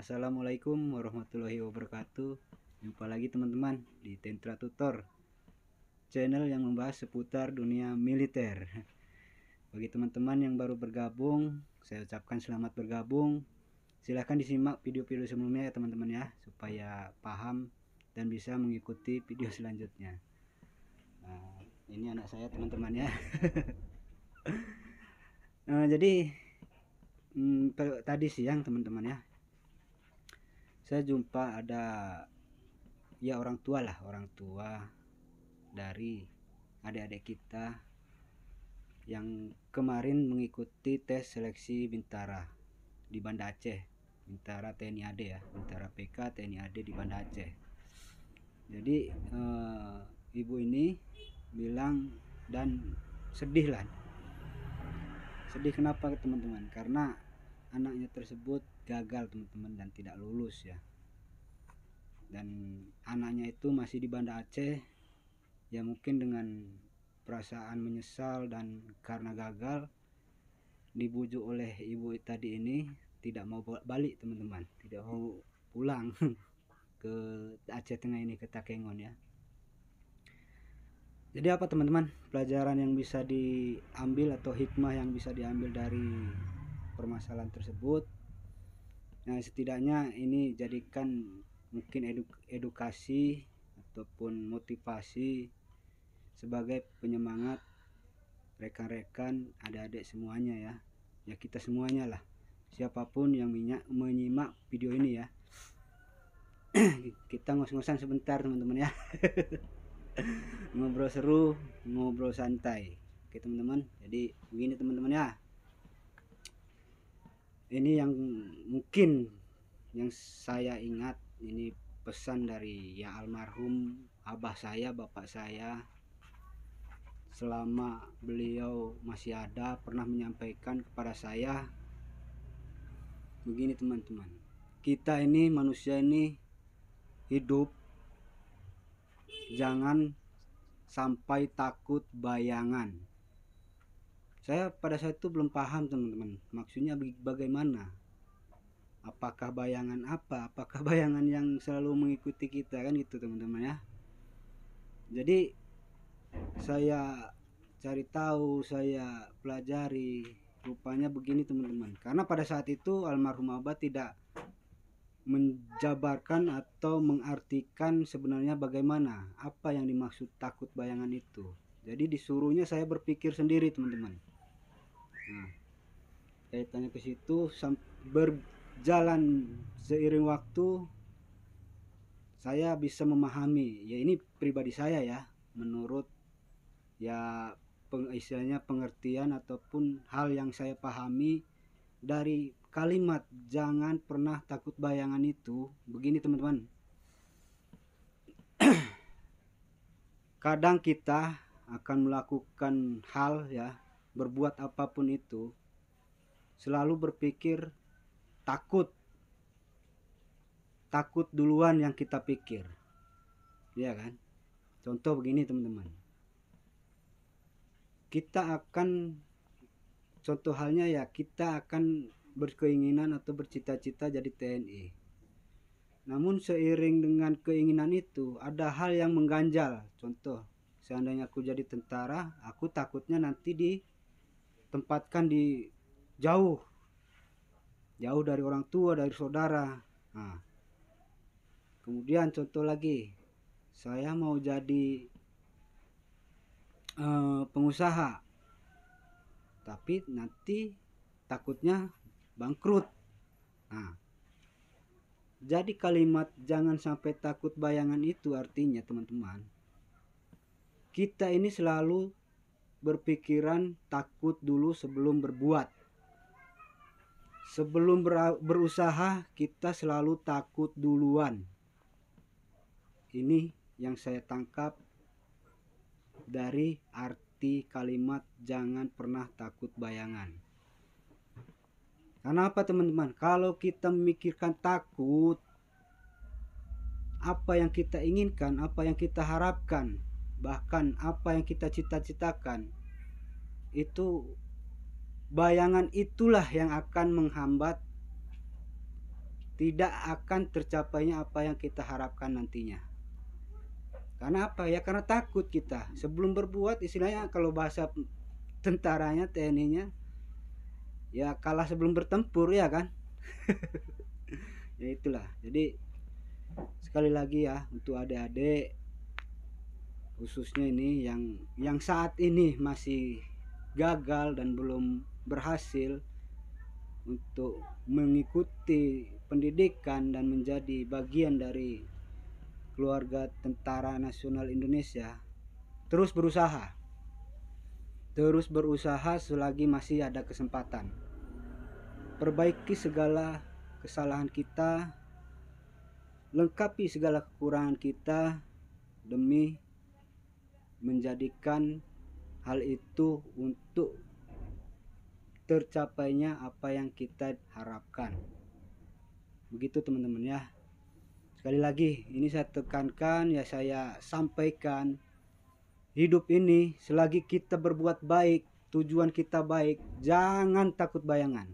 Assalamualaikum warahmatullahi wabarakatuh Jumpa lagi teman-teman di Tentra Tutor Channel yang membahas seputar dunia militer Bagi teman-teman yang baru bergabung Saya ucapkan selamat bergabung Silahkan disimak video-video sebelumnya ya teman-teman ya Supaya paham dan bisa mengikuti video selanjutnya Nah, ini anak saya teman-teman ya nah, jadi hmm, tadi siang teman-teman ya saya jumpa ada ya orang tua lah orang tua dari adik-adik kita yang kemarin mengikuti tes seleksi Bintara di Banda Aceh Bintara TNI AD ya Bintara PK TNI AD di Banda Aceh jadi eh, ibu ini bilang dan sedih lah sedih kenapa teman-teman karena anaknya tersebut gagal teman-teman dan tidak lulus ya dan anaknya itu masih di Banda Aceh ya mungkin dengan perasaan menyesal dan karena gagal dibujuk oleh ibu tadi ini tidak mau balik teman-teman tidak mau pulang ke Aceh Tengah ini ke Takengon ya jadi apa teman-teman pelajaran yang bisa diambil atau hikmah yang bisa diambil dari permasalahan tersebut nah setidaknya ini jadikan mungkin eduk edukasi ataupun motivasi sebagai penyemangat rekan-rekan adik-adik semuanya ya ya kita semuanya lah siapapun yang minyak, menyimak video ini ya kita ngos-ngosan sebentar teman-teman ya ngobrol seru ngobrol santai oke teman-teman jadi begini teman-teman ya ini yang mungkin yang saya ingat ini pesan dari ya almarhum abah saya bapak saya selama beliau masih ada pernah menyampaikan kepada saya begini teman-teman kita ini manusia ini hidup jangan sampai takut bayangan saya pada saat itu belum paham teman-teman maksudnya bagaimana apakah bayangan apa apakah bayangan yang selalu mengikuti kita kan gitu teman-teman ya jadi saya cari tahu saya pelajari rupanya begini teman-teman karena pada saat itu almarhum Abah tidak menjabarkan atau mengartikan sebenarnya bagaimana apa yang dimaksud takut bayangan itu jadi disuruhnya saya berpikir sendiri teman-teman nah tanya ke situ ber jalan seiring waktu saya bisa memahami ya ini pribadi saya ya menurut ya peng, pengertian ataupun hal yang saya pahami dari kalimat jangan pernah takut bayangan itu begini teman-teman kadang kita akan melakukan hal ya berbuat apapun itu selalu berpikir takut takut duluan yang kita pikir ya kan contoh begini teman-teman kita akan contoh halnya ya kita akan berkeinginan atau bercita-cita jadi TNI namun seiring dengan keinginan itu ada hal yang mengganjal contoh seandainya aku jadi tentara aku takutnya nanti ditempatkan di jauh jauh dari orang tua dari saudara nah, kemudian contoh lagi saya mau jadi uh, pengusaha tapi nanti takutnya bangkrut nah jadi kalimat jangan sampai takut bayangan itu artinya teman-teman kita ini selalu berpikiran takut dulu sebelum berbuat Sebelum berusaha, kita selalu takut duluan. Ini yang saya tangkap dari arti kalimat "jangan pernah takut bayangan". Karena apa, teman-teman? Kalau kita memikirkan takut, apa yang kita inginkan, apa yang kita harapkan, bahkan apa yang kita cita-citakan, itu bayangan itulah yang akan menghambat tidak akan tercapainya apa yang kita harapkan nantinya. Karena apa ya? Karena takut kita. Sebelum berbuat istilahnya kalau bahasa tentaranya TNI-nya ya kalah sebelum bertempur ya kan. ya itulah. Jadi sekali lagi ya untuk adik-adik khususnya ini yang yang saat ini masih gagal dan belum berhasil untuk mengikuti pendidikan dan menjadi bagian dari keluarga Tentara Nasional Indonesia terus berusaha terus berusaha selagi masih ada kesempatan perbaiki segala kesalahan kita lengkapi segala kekurangan kita demi menjadikan hal itu untuk tercapainya apa yang kita harapkan. Begitu teman-teman ya. Sekali lagi, ini saya tekankan ya saya sampaikan hidup ini selagi kita berbuat baik, tujuan kita baik, jangan takut bayangan.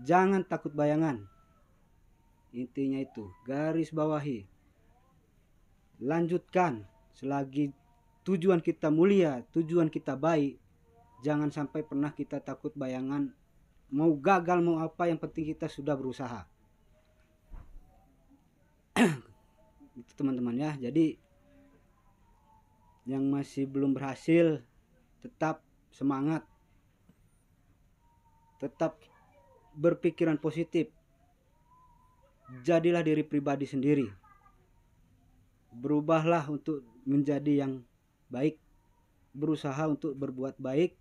Jangan takut bayangan. Intinya itu, garis bawahi. Lanjutkan selagi tujuan kita mulia, tujuan kita baik. Jangan sampai pernah kita takut bayangan mau gagal mau apa yang penting kita sudah berusaha. itu teman-teman ya. Jadi yang masih belum berhasil tetap semangat. Tetap berpikiran positif. Jadilah diri pribadi sendiri. Berubahlah untuk menjadi yang baik berusaha untuk berbuat baik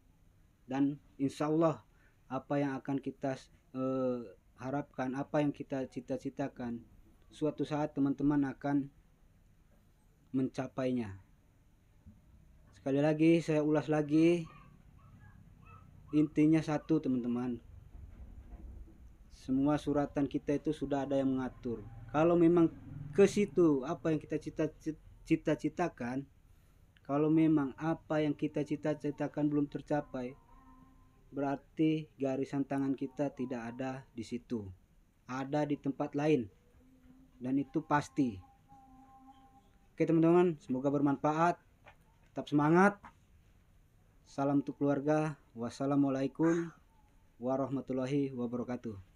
dan insya Allah apa yang akan kita eh, harapkan apa yang kita cita-citakan suatu saat teman-teman akan mencapainya sekali lagi saya ulas lagi intinya satu teman-teman semua suratan kita itu sudah ada yang mengatur kalau memang ke situ apa yang kita cita-citakan cita citakan kalau memang apa yang kita cita-citakan belum tercapai, berarti garisan tangan kita tidak ada di situ. Ada di tempat lain. Dan itu pasti. Oke teman-teman, semoga bermanfaat. Tetap semangat. Salam untuk keluarga. Wassalamualaikum warahmatullahi wabarakatuh.